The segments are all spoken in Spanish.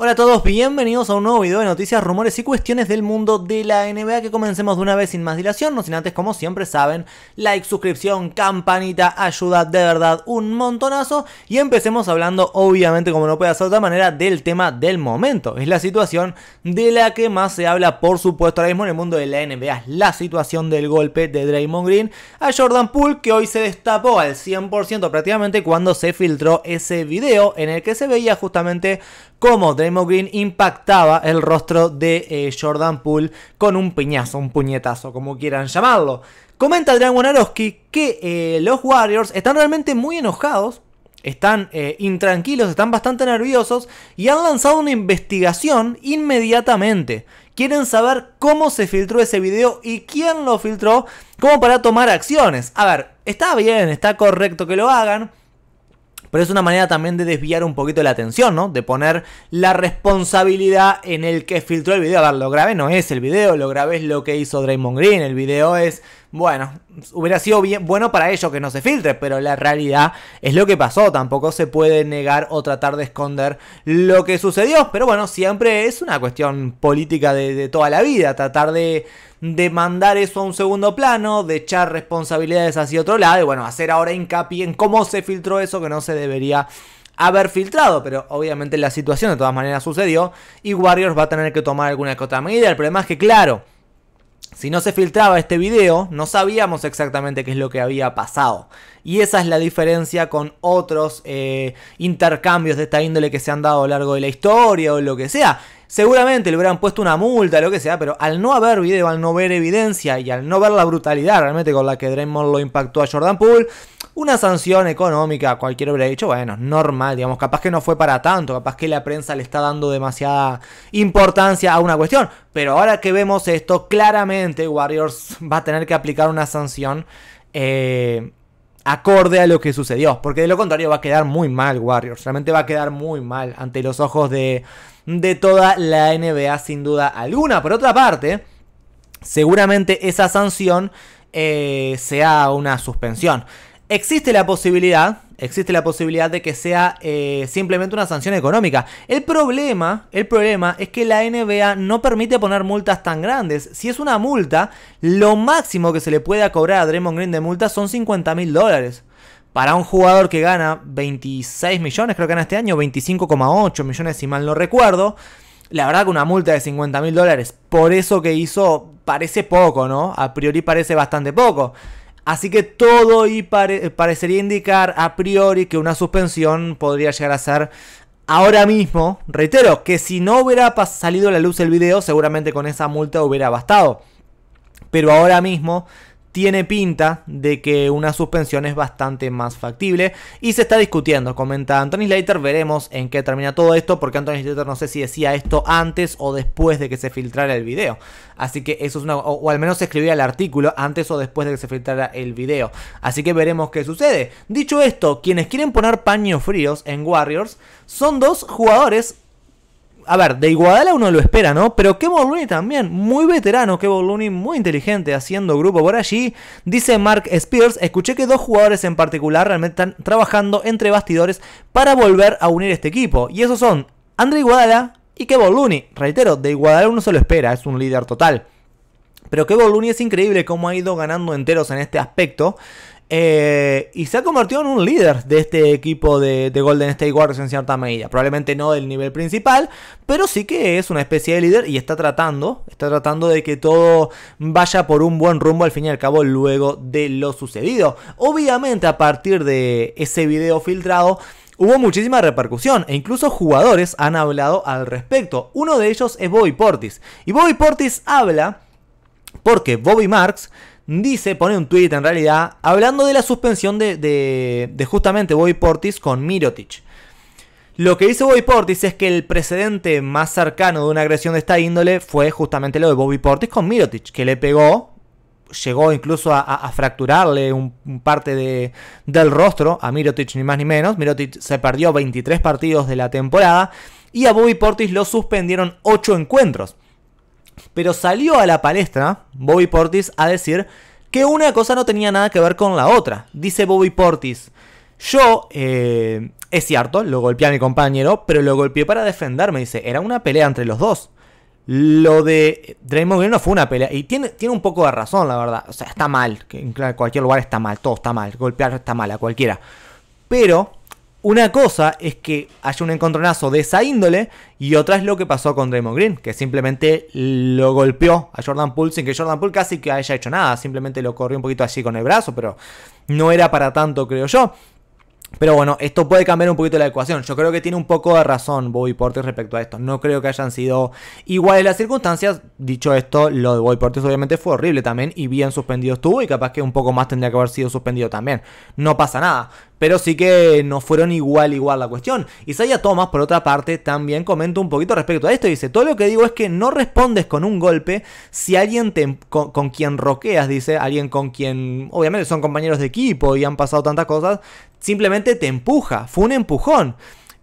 Hola a todos, bienvenidos a un nuevo video de noticias, rumores y cuestiones del mundo de la NBA que comencemos de una vez sin más dilación, no sin antes como siempre saben, like, suscripción, campanita, ayuda de verdad un montonazo y empecemos hablando obviamente como no puede ser de otra manera del tema del momento, es la situación de la que más se habla por supuesto ahora mismo en el mundo de la NBA, es la situación del golpe de Draymond Green a Jordan Poole que hoy se destapó al 100% prácticamente cuando se filtró ese video en el que se veía justamente cómo Draymond Green impactaba el rostro de eh, Jordan Poole con un piñazo, un puñetazo, como quieran llamarlo. Comenta Adrián Wonarowski que eh, los Warriors están realmente muy enojados, están eh, intranquilos, están bastante nerviosos y han lanzado una investigación inmediatamente. Quieren saber cómo se filtró ese video y quién lo filtró, como para tomar acciones. A ver, está bien, está correcto que lo hagan, pero es una manera también de desviar un poquito la atención, ¿no? De poner la responsabilidad en el que filtró el video. A ver, lo grave no es el video, lo grave es lo que hizo Draymond Green. El video es bueno, hubiera sido bien bueno para ellos que no se filtre, pero la realidad es lo que pasó. Tampoco se puede negar o tratar de esconder lo que sucedió. Pero bueno, siempre es una cuestión política de, toda la vida. Tratar de, mandar eso a un segundo plano, de echar responsabilidades hacia otro lado y bueno, hacer ahora hincapié en cómo se filtró eso que no se debería haber filtrado, pero obviamente la situación de todas maneras sucedió y Warriors va a tener que tomar alguna que medida. El problema es que claro, si no se filtraba este video, no sabíamos exactamente qué es lo que había pasado. Y esa es la diferencia con otros eh, intercambios de esta índole que se han dado a lo largo de la historia o lo que sea. Seguramente le hubieran puesto una multa, lo que sea, pero al no haber video, al no ver evidencia y al no ver la brutalidad realmente con la que Draymond lo impactó a Jordan Poole, una sanción económica cualquiera hubiera dicho, bueno, normal, digamos, capaz que no fue para tanto, capaz que la prensa le está dando demasiada importancia a una cuestión, pero ahora que vemos esto, claramente Warriors va a tener que aplicar una sanción. Eh, acorde a lo que sucedió. Porque de lo contrario va a quedar muy mal Warriors. Realmente va a quedar muy mal ante los ojos de, toda la NBA sin duda alguna. Por otra parte, seguramente esa sanción eh, sea una suspensión. Existe la posibilidad, existe la posibilidad de que sea eh, simplemente una sanción económica. El problema, el problema es que la NBA no permite poner multas tan grandes. Si es una multa, lo máximo que se le pueda cobrar a Draymond Green de multa son 50 mil dólares. Para un jugador que gana 26 millones, creo que gana este año, 25,8 millones si mal no recuerdo. La verdad que una multa de 50 mil dólares por eso que hizo parece poco, ¿no? A priori parece bastante poco. Así que todo y eh, parecería indicar a priori que una suspensión podría llegar a ser ahora mismo. Reitero que si no hubiera salido a la luz el video, seguramente con esa multa hubiera bastado. Pero ahora mismo tiene pinta de que una suspensión es bastante más factible y se está discutiendo, comenta Anthony Slater, veremos en qué termina todo esto porque Anthony Slater no sé si decía esto antes o después de que se filtrara el video, así que eso es una, o, al menos escribía el artículo antes o después de que se filtrara el video, así que veremos qué sucede. Dicho esto, quienes quieren poner paños fríos en Warriors son dos jugadores a ver, de Iguadala uno lo espera, ¿no? Pero Kevin Looney también, muy veterano Kevin Looney, muy inteligente haciendo grupo por allí. Dice Mark Spears, escuché que dos jugadores en particular realmente están trabajando entre bastidores para volver a unir este equipo. Y esos son André Iguadala y Kevin Looney. Reitero, de Iguadala uno se lo espera, es un líder total. Pero Kevin Looney es increíble cómo ha ido ganando enteros en este aspecto. Eh, y se ha convertido en un líder de este equipo de, de, Golden State Warriors en cierta medida. Probablemente no del nivel principal, pero sí que es una especie de líder y está tratando, está tratando de que todo vaya por un buen rumbo al fin y al cabo luego de lo sucedido. Obviamente a partir de ese video filtrado hubo muchísima repercusión e incluso jugadores han hablado al respecto. Uno de ellos es Bobby Portis y Bobby Portis habla porque Bobby Marks dice, pone un tweet en realidad, hablando de la suspensión de, justamente Bobby Portis con Mirotic. Lo que dice Bobby Portis es que el precedente más cercano de una agresión de esta índole fue justamente lo de Bobby Portis con Mirotic, que le pegó, llegó incluso a, fracturarle un, parte de, del rostro a Mirotic, ni más ni menos. Mirotic se perdió 23 partidos de la temporada y a Bobby Portis lo suspendieron 8 encuentros. Pero salió a la palestra Bobby Portis a decir que una cosa no tenía nada que ver con la otra. Dice Bobby Portis, yo, eh, es cierto, lo golpeé a mi compañero, pero lo golpeé para defenderme. Dice, era una pelea entre los dos. Lo de Draymond Green no fue una pelea. Y tiene, tiene un poco de razón, la verdad. O sea, está mal. en cualquier lugar está mal. Todo está mal. Golpear está mal a cualquiera. Pero una cosa es que haya un encontronazo de esa índole y otra es lo que pasó con Draymond Green, que simplemente lo golpeó a Jordan Poole sin que Jordan Poole casi que haya hecho nada, simplemente lo corrió un poquito allí con el brazo, pero no era para tanto, creo yo. Pero bueno, esto puede cambiar un poquito la ecuación. Yo creo que tiene un poco de razón Bobby Portis respecto a esto. No creo que hayan sido iguales las circunstancias. Dicho esto, lo de Bobby Portis obviamente fue horrible también y bien suspendido estuvo y capaz que un poco más tendría que haber sido suspendido también. No pasa nada. Pero sí que no fueron igual igual la cuestión. Isaiah Thomas, por otra parte, también comenta un poquito respecto a esto. Dice, todo lo que digo es que no respondes con un golpe si alguien te, con quien roqueas, dice, alguien con quien, obviamente son compañeros de equipo y han pasado tantas cosas, simplemente te empuja, fue un empujón.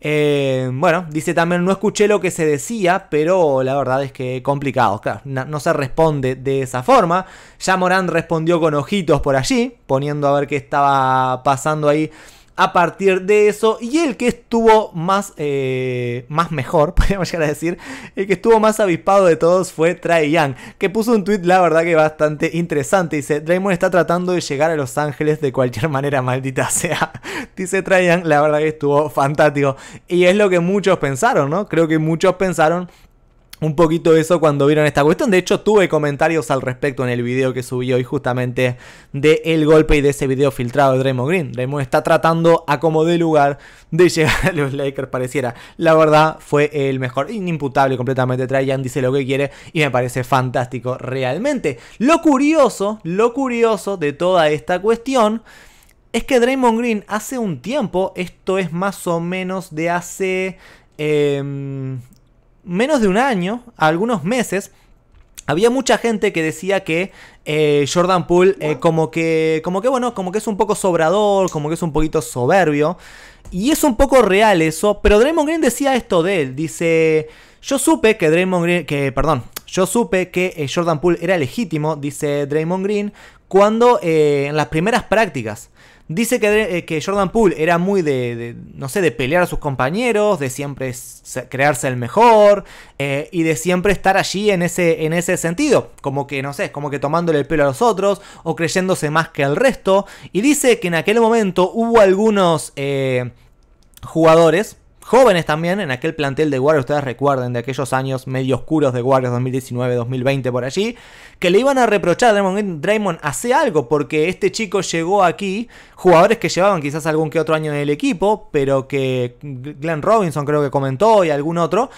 Eh, bueno, dice también, no escuché lo que se decía, pero la verdad es que complicado. Claro, no, no, se responde de esa forma. Ya Morán respondió con ojitos por allí, poniendo a ver qué estaba pasando ahí a partir de eso. Y el que estuvo más, eh, más mejor, podríamos llegar a decir, el que estuvo más avispado de todos fue Trae Young, que puso un tweet, la verdad que bastante interesante. Dice: Draymond está tratando de llegar a Los Ángeles de cualquier manera, maldita sea. Dice Trae Young, la verdad que estuvo fantástico. Y es lo que muchos pensaron, ¿no? Creo que muchos pensaron un poquito eso cuando vieron esta cuestión. De hecho, tuve comentarios al respecto en el video que subí hoy justamente de el golpe y de ese video filtrado de Draymond Green. Draymond está tratando a como de lugar de llegar a los Lakers, pareciera. La verdad, fue el mejor. Inimputable completamente. Trae dice lo que quiere y me parece fantástico realmente. Lo curioso, lo curioso de toda esta cuestión es que Draymond Green hace un tiempo, esto es más o menos de hace... Em, menos de un año, algunos meses, había mucha gente que decía que eh, Jordan Poole eh, como que, como que bueno, como que es un poco sobrador, como que es un poquito soberbio. Y es un poco real eso, pero Draymond Green decía esto de él, dice, yo supe que Draymond que, perdón, yo supe que eh, Jordan Poole era legítimo, dice Draymond Green, cuando en las primeras prácticas, Dice eh, que, Jordan Poole era muy de, no sé, de pelear a sus compañeros, de siempre crearse el mejor eh, y de siempre estar allí en ese, en ese sentido. Como que, no sé, como que tomándole el pelo a los otros o creyéndose más que el resto. Y dice que en aquel momento hubo algunos eh, jugadores jóvenes también en aquel plantel de Warriors, ustedes recuerden de aquellos años medio oscuros de Warriors 2019-2020 por allí, que le iban a reprochar a Draymond, Draymond hace algo porque este chico llegó aquí, jugadores que llevaban quizás algún que otro año en el equipo, pero que Glenn Robinson creo que comentó y algún otro,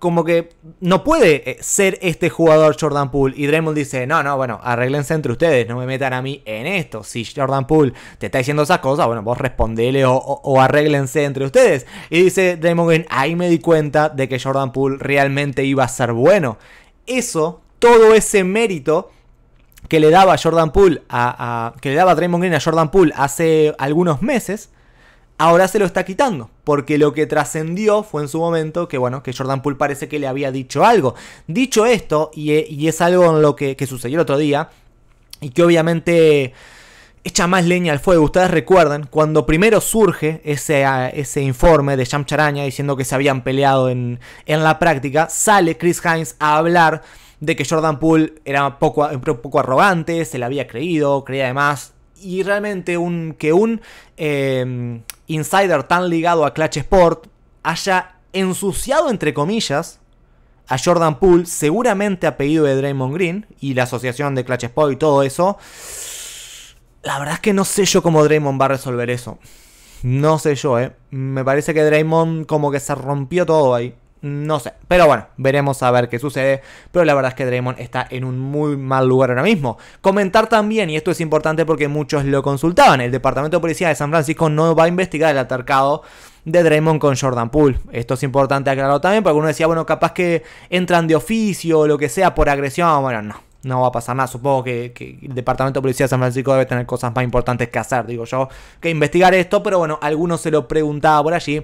como que no puede eh, ser este jugador Jordan Poole. Y Draymond dice, no, no, bueno, arreglense entre ustedes, no me metan a mí en esto. Si Jordan Poole te está diciendo esas cosas, bueno, vos respondele o, arreglense entre ustedes. Y dice Draymond Green, ahí me di cuenta de que Jordan Poole realmente iba a ser bueno. Eso, todo ese mérito que le daba Jordan Poole a, que le daba Draymond Green a Jordan Poole hace algunos meses, ahora se lo está quitando, porque lo que trascendió fue en su momento que, bueno, que Jordan Poole parece que le había dicho algo. Dicho esto, y, eh, es algo en lo que, sucedió el otro día, y que obviamente echa más leña al fuego. Ustedes recuerdan cuando primero surge ese, ah, ese informe de Sham Charaña diciendo que se habían peleado en, en la práctica, sale Chris Hines a hablar de que Jordan Poole era poco, poco arrogante, se le había creído, creía además y realmente un, que un em, insider tan ligado a Clutch Sport haya ensuciado, entre comillas, a Jordan Poole, seguramente a pedido de Draymond Green y la asociación de Clutch Sport y todo eso. La verdad es que no sé yo cómo Draymond va a resolver eso. No sé yo, eh. Me parece que Draymond como que se rompió todo ahí. No sé, pero bueno, veremos a ver qué sucede. Pero la verdad es que Draymond está en un muy mal lugar ahora mismo. Comentar también, y esto es importante porque muchos lo consultaban, el Departamento de Policía de San Francisco no va a investigar el atarcado de Draymond con Jordan Poole. Esto es importante aclararlo también, porque uno decía, bueno, capaz que entran de oficio o lo que sea por agresión. Bueno, no, no va a pasar nada. Supongo que, el Departamento de Policía de San Francisco debe tener cosas más importantes que hacer, digo yo, que investigar esto. Pero bueno, algunos se lo preguntaba por allí.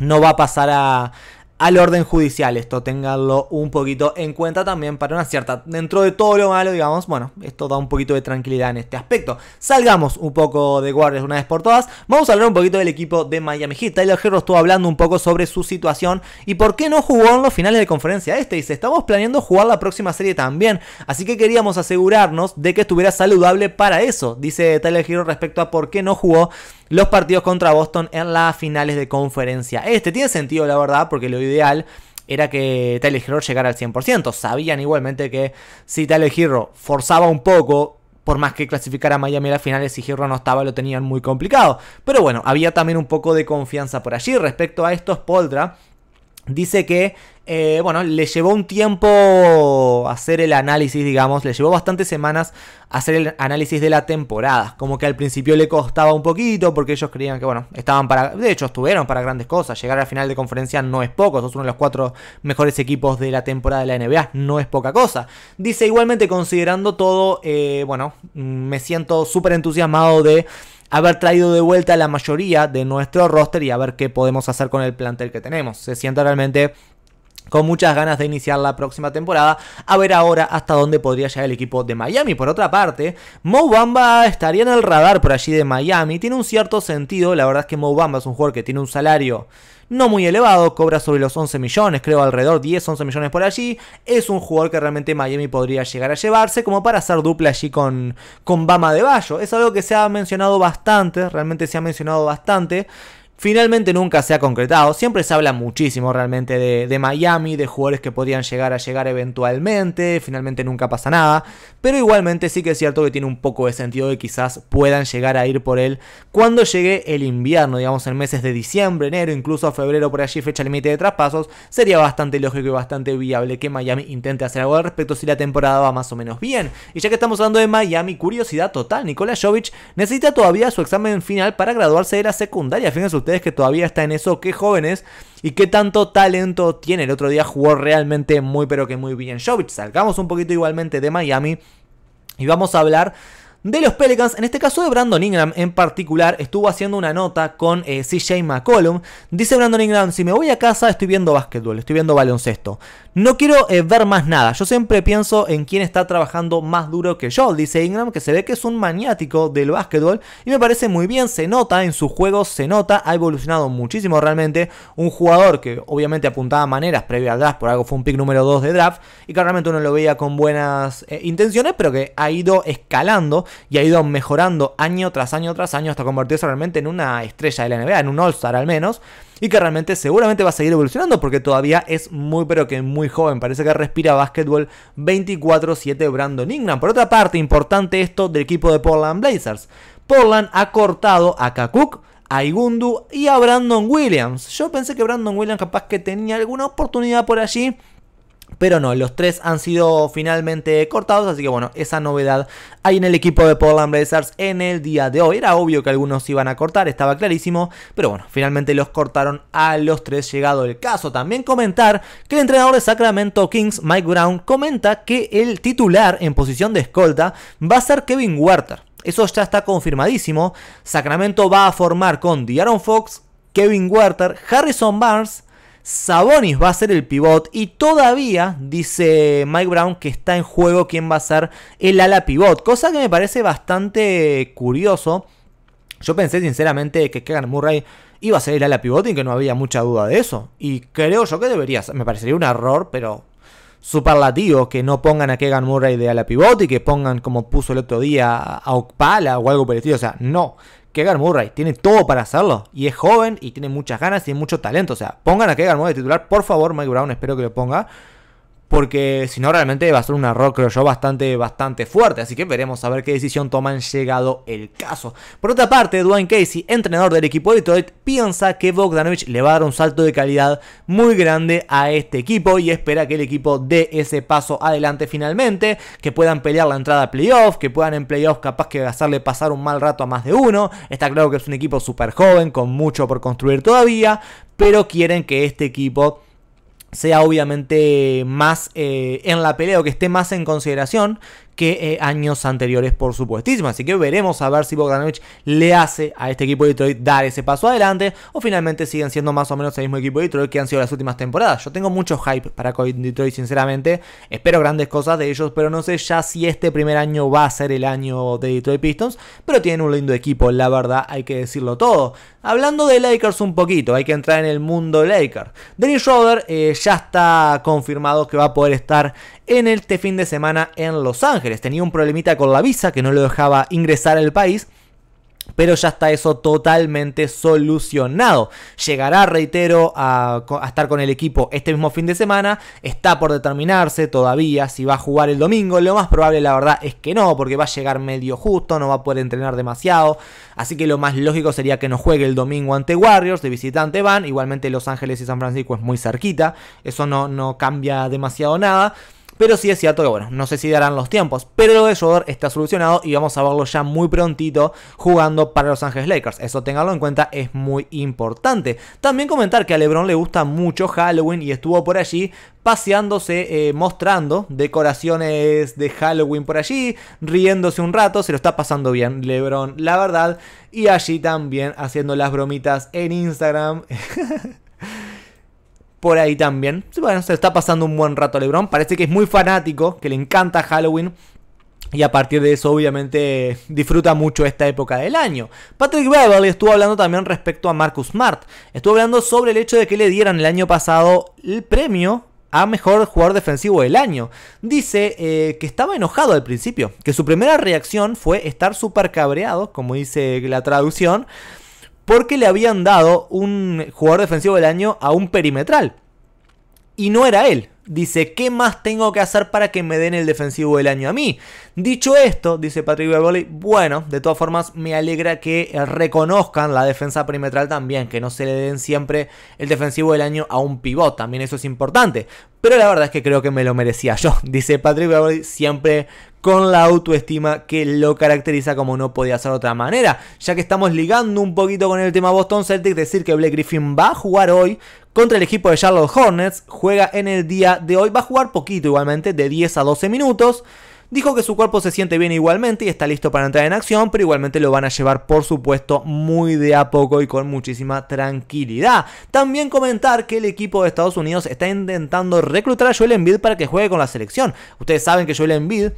No va a pasar a, al orden judicial. Esto tenganlo un poquito en cuenta también para una cierta, dentro de todo lo malo, digamos, bueno, esto da un poquito de tranquilidad en este aspecto. Salgamos un poco de guardias una vez por todas. Vamos a hablar un poquito del equipo de Miami Heat. Tyler Herro estuvo hablando un poco sobre su situación y por qué no jugó en los finales de conferencia este. Dice, estamos planeando jugar la próxima serie también, así que queríamos asegurarnos de que estuviera saludable para eso. Dice Tyler Herro respecto a por qué no jugó los partidos contra Boston en las finales de conferencia. Este tiene sentido, la verdad, porque lo ideal era que Tyler Hero llegara al 100%. Sabían igualmente que si Tyler Hero forzaba un poco, por más que clasificara a Miami a las finales, si Hero no estaba, lo tenían muy complicado. Pero bueno, había también un poco de confianza por allí. Respecto a esto, Spoldra dice que eh, bueno, le llevó un tiempo hacer el análisis, digamos, le llevó bastantes semanas hacer el análisis de la temporada. Como que al principio le costaba un poquito porque ellos creían que, bueno, estaban para, de hecho estuvieron para grandes cosas. Llegar al final de conferencia no es poco, sos uno de los cuatro mejores equipos de la temporada de la NBA, no es poca cosa. Dice igualmente considerando todo, eh, bueno, me siento súper entusiasmado de haber traído de vuelta la mayoría de nuestro roster y a ver qué podemos hacer con el plantel que tenemos. Se siente realmente con muchas ganas de iniciar la próxima temporada, a ver ahora hasta dónde podría llegar el equipo de Miami. Por otra parte, Mo Bamba estaría en el radar por allí de Miami, tiene un cierto sentido, la verdad es que Mo Bamba es un jugador que tiene un salario no muy elevado, cobra sobre los 11 millones, creo alrededor 10, 11 millones por allí, es un jugador que realmente Miami podría llegar a llevarse como para hacer dupla allí con, con Bama de Bayo, es algo que se ha mencionado bastante, realmente se ha mencionado bastante, Finalmente nunca se ha concretado, siempre se habla muchísimo realmente de, Miami, de jugadores que podrían llegar a llegar eventualmente, finalmente nunca pasa nada, pero igualmente sí que es cierto que tiene un poco de sentido que quizás puedan llegar a ir por él cuando llegue el invierno, digamos en meses de diciembre, enero, incluso febrero por allí, fecha límite de traspasos, sería bastante lógico y bastante viable que Miami intente hacer algo al respecto si la temporada va más o menos bien. Y ya que estamos hablando de Miami, curiosidad total, Nikola Jovic necesita todavía su examen final para graduarse de la secundaria, fíjense que todavía está en eso, qué jóvenes y qué tanto talento tiene. El otro día jugó realmente muy pero que muy bien Jovic. Salgamos un poquito igualmente de Miami y vamos a hablar de los Pelicans, en este caso de Brandon Ingram en particular, estuvo haciendo una nota con eh, CJ McCollum. Dice Brandon Ingram, si me voy a casa estoy viendo básquetbol, estoy viendo baloncesto. No quiero eh, ver más nada, yo siempre pienso en quién está trabajando más duro que yo, dice Ingram, que se ve que es un maniático del básquetbol y me parece muy bien, se nota en sus juegos, se nota, ha evolucionado muchísimo realmente, un jugador que obviamente apuntaba maneras previo al draft, por algo fue un pick número 2 de draft y que claramente uno lo veía con buenas eh, intenciones, pero que ha ido escalando y ha ido mejorando año tras año tras año hasta convertirse realmente en una estrella de la NBA, en un All-Star al menos, y que realmente seguramente va a seguir evolucionando porque todavía es muy pero que muy joven, parece que respira básquetbol 24-7 Brandon Ingram. Por otra parte, importante esto del equipo de Portland Blazers. Portland ha cortado a Kakuk, a Igundu y a Brandon Williams. Yo pensé que Brandon Williams capaz que tenía alguna oportunidad por allí pero no, los tres han sido finalmente cortados, así que bueno, esa novedad hay en el equipo de Portland Blazers en el día de hoy. Era obvio que algunos iban a cortar, estaba clarísimo, pero bueno, finalmente los cortaron a los tres llegado el caso. También comentar que el entrenador de Sacramento Kings, Mike Brown, comenta que el titular en posición de escolta va a ser Kevin Werther. Eso ya está confirmadísimo. Sacramento va a formar con Diaron Fox, Kevin Werther, Harrison Barnes, Sabonis va a ser el pivot y todavía dice Mike Brown que está en juego quién va a ser el ala pivot, cosa que me parece bastante curioso. Yo pensé sinceramente que Kegan Murray iba a ser el ala pivot y que no había mucha duda de eso. Y creo yo que debería ser. Me parecería un error, pero superlativo que no pongan a Kegan Murray de ala pivot y que pongan como puso el otro día a Okpala o algo parecido, O sea, no. Kegar Murray tiene todo para hacerlo. Y es joven y tiene muchas ganas y mucho talento. O sea, pongan a Kegar Murray de titular, por favor, Mike Brown, espero que lo ponga porque si no realmente va a ser un error, creo yo, bastante, bastante fuerte. Así que veremos a ver qué decisión toman llegado el caso. Por otra parte, Dwayne Casey, entrenador del equipo de Detroit, piensa que Bogdanovic le va a dar un salto de calidad muy grande a este equipo y espera que el equipo dé ese paso adelante finalmente, que puedan pelear la entrada a playoff, que puedan en playoff capaz que hacerle pasar un mal rato a más de uno. Está claro que es un equipo súper joven, con mucho por construir todavía, pero quieren que este equipo sea obviamente más eh, en la pelea o que esté más en consideración que eh, años anteriores, por supuestísimo. Así que veremos a ver si Bogdanovich le hace a este equipo de Detroit dar ese paso adelante o finalmente siguen siendo más o menos el mismo equipo de Detroit que han sido las últimas temporadas. Yo tengo mucho hype para Detroit, sinceramente. Espero grandes cosas de ellos, pero no sé ya si este primer año va a ser el año de Detroit Pistons. Pero tienen un lindo equipo, la verdad, hay que decirlo todo. Hablando de Lakers un poquito, hay que entrar en el mundo Lakers. Dennis Schroeder eh, ya está confirmado que va a poder estar en este fin de semana en Los Ángeles. Tenía un problemita con la visa que no lo dejaba ingresar al país. Pero ya está eso totalmente solucionado. Llegará, reitero, a, estar con el equipo este mismo fin de semana. Está por determinarse todavía si va a jugar el domingo. Lo más probable, la verdad, es que no, porque va a llegar medio justo, no va a poder entrenar demasiado. Así que lo más lógico sería que no juegue el domingo ante Warriors. De visitante van. Igualmente Los Ángeles y San Francisco es muy cerquita. Eso no, no cambia demasiado nada. Pero sí es cierto bueno, no sé si darán los tiempos. Pero lo de está solucionado y vamos a verlo ya muy prontito jugando para Los Ángeles Lakers. Eso tenganlo en cuenta, es muy importante. También comentar que a LeBron le gusta mucho Halloween y estuvo por allí paseándose, eh, mostrando decoraciones de Halloween por allí, riéndose un rato, se lo está pasando bien LeBron, la verdad. Y allí también haciendo las bromitas en Instagram. por ahí también. Bueno, se está pasando un buen rato LeBron. Parece que es muy fanático, que le encanta Halloween. Y a partir de eso, obviamente, disfruta mucho esta época del año. Patrick le estuvo hablando también respecto a Marcus Smart. Estuvo hablando sobre el hecho de que le dieran el año pasado el premio a mejor jugador defensivo del año. Dice eh, que estaba enojado al principio, que su primera reacción fue estar súper cabreado, como dice la traducción, porque le habían dado un jugador defensivo del año a un perimetral. Y no era él dice, ¿qué más tengo que hacer para que me den el defensivo del año a mí? Dicho esto, dice Patrick Beverly, bueno, de todas formas me alegra que eh, reconozcan la defensa perimetral también, que no se le den siempre el defensivo del año a un pivot, también eso es importante. Pero la verdad es que creo que me lo merecía yo, dice Patrick Beverly, siempre con la autoestima que lo caracteriza como no podía ser de otra manera. Ya que estamos ligando un poquito con el tema Boston Celtics, decir que Blake Griffin va a jugar hoy contra el equipo de Charlotte Hornets. Juega en el día de hoy. Va a jugar poquito igualmente, de 10 a 12 minutos. Dijo que su cuerpo se siente bien igualmente y está listo para entrar en acción, pero igualmente lo van a llevar, por supuesto, muy de a poco y con muchísima tranquilidad. También comentar que el equipo de Estados Unidos está intentando reclutar a Joel Embiid para que juegue con la selección. Ustedes saben que Joel Embiid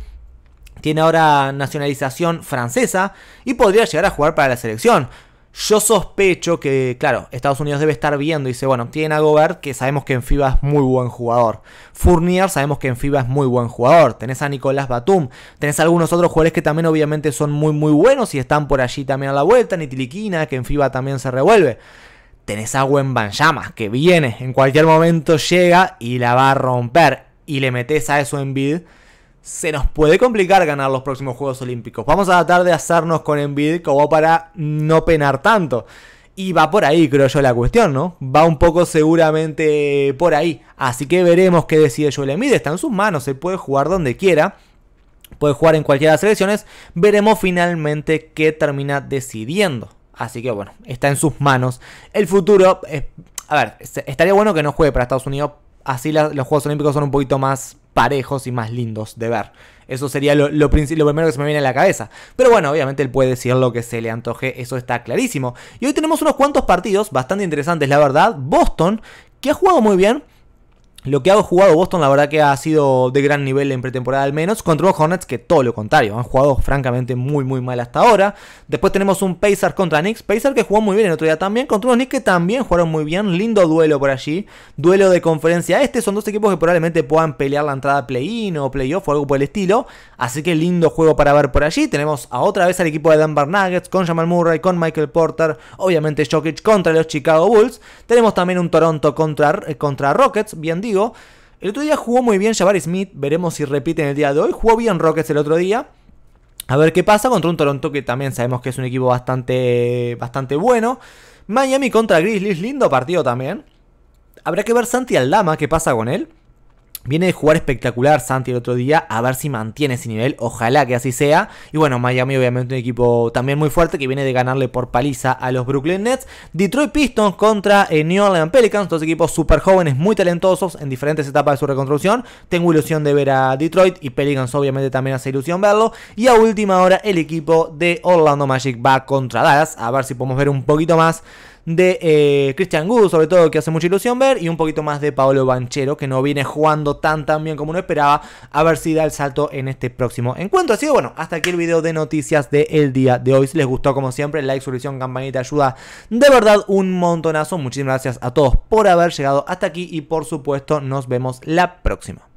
tiene ahora nacionalización francesa y podría llegar a jugar para la selección. Yo sospecho que, claro, Estados Unidos debe estar viendo y dice, bueno, tiene a Gobert, que sabemos que en FIBA es muy buen jugador. Fournier, sabemos que en FIBA es muy buen jugador. Tenés a Nicolás Batum, tenés a algunos otros jugadores que también obviamente son muy muy buenos y están por allí también a la vuelta. Nitiliquina, que en FIBA también se revuelve. Tenés a Gwen Banjamas, que viene, en cualquier momento llega y la va a romper. Y le metes a eso en bid se nos puede complicar ganar los próximos Juegos Olímpicos. Vamos a tratar de hacernos con Envid como para no penar tanto. Y va por ahí, creo yo, la cuestión, ¿no? Va un poco seguramente por ahí. Así que veremos qué decide Joel Embiid. Está en sus manos, se puede jugar donde quiera. Puede jugar en cualquiera de las selecciones. Veremos finalmente qué termina decidiendo. Así que bueno, está en sus manos. El futuro... Eh, a ver, estaría bueno que no juegue para Estados Unidos. Así los Juegos Olímpicos son un poquito más parejos y más lindos de ver. Eso sería lo, lo, primero que se me viene a la cabeza. Pero bueno, obviamente él puede decir lo que se le antoje, eso está clarísimo. Y hoy tenemos unos cuantos partidos bastante interesantes, la verdad. Boston, que ha jugado muy bien, lo que ha jugado Boston, la verdad que ha sido de gran nivel en pretemporada al menos. Contra los Hornets, que todo lo contrario. Han jugado francamente muy, muy mal hasta ahora. Después tenemos un Pacers contra Knicks. Pacers que jugó muy bien el otro día también. Contra unos Knicks que también jugaron muy bien. Lindo duelo por allí. Duelo de conferencia este. Son dos equipos que probablemente puedan pelear la entrada play-in o play-off o algo por el estilo. Así que lindo juego para ver por allí. Tenemos a otra vez al equipo de Denver Nuggets con Jamal Murray, con Michael Porter. Obviamente Jokic contra los Chicago Bulls. Tenemos también un Toronto contra, eh, contra Rockets. Bien dicho el otro día jugó muy bien Jabari Smith, veremos si repite en el día de hoy. Jugó bien Rockets el otro día. A ver qué pasa contra un Toronto que también sabemos que es un equipo bastante, bastante bueno. Miami contra Grizzlies, lindo partido también. Habrá que ver Santi Aldama, qué pasa con él. Viene de jugar espectacular Santi el otro día, a ver si mantiene ese nivel, ojalá que así sea. Y bueno, Miami obviamente un equipo también muy fuerte que viene de ganarle por paliza a los Brooklyn Nets. Detroit Pistons contra eh, New Orleans Pelicans, dos equipos súper jóvenes, muy talentosos en diferentes etapas de su reconstrucción. Tengo ilusión de ver a Detroit y Pelicans obviamente también hace ilusión verlo. Y a última hora el equipo de Orlando Magic va contra Dallas, a ver si podemos ver un poquito más de eh, Christian sobre todo, que hace mucha ilusión ver, y un poquito más de Paolo Banchero, que no viene jugando tan tan bien como uno esperaba, a ver si da el salto en este próximo encuentro. Así que bueno, hasta aquí el video de noticias del el día de hoy. Si les gustó, como siempre, like, suscripción, campanita, ayuda de verdad un montonazo. Muchísimas gracias a todos por haber llegado hasta aquí y por supuesto nos vemos la próxima.